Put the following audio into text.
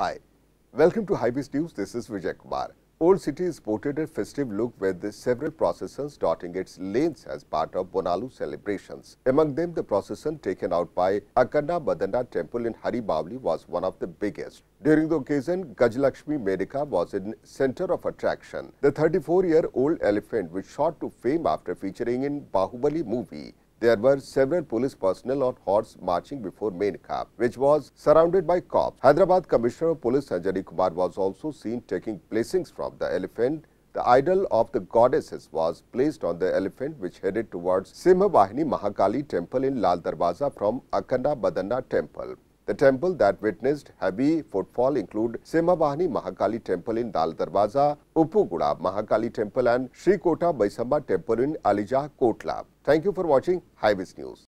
Hi, welcome to Hybis News. This is Vijay Kumar. Old City is sported a festive look with several processions dotting its lanes as part of Bonalu celebrations. Among them, the procession taken out by Akkanna Badanda Temple in Haribavli was one of the biggest. During the occasion, Gajlakshmi Medika was in center of attraction. The 34-year-old elephant which shot to fame after featuring in Bahubali movie there were several police personnel on horse marching before main camp, which was surrounded by cops. Hyderabad Commissioner of Police Sanjani Kumar was also seen taking blessings from the elephant the idol of the goddesses was placed on the elephant which headed towards Simhavahini Mahakali temple in Lal Darwaza from Akhanda Badana temple. The temple that witnessed heavy footfall include Semavahani Mahakali Temple in Dal Darwaza, Upugura Mahakali Temple and Sri Kota Baisamba Temple in Alijah Kotla. Thank you for watching Highways News.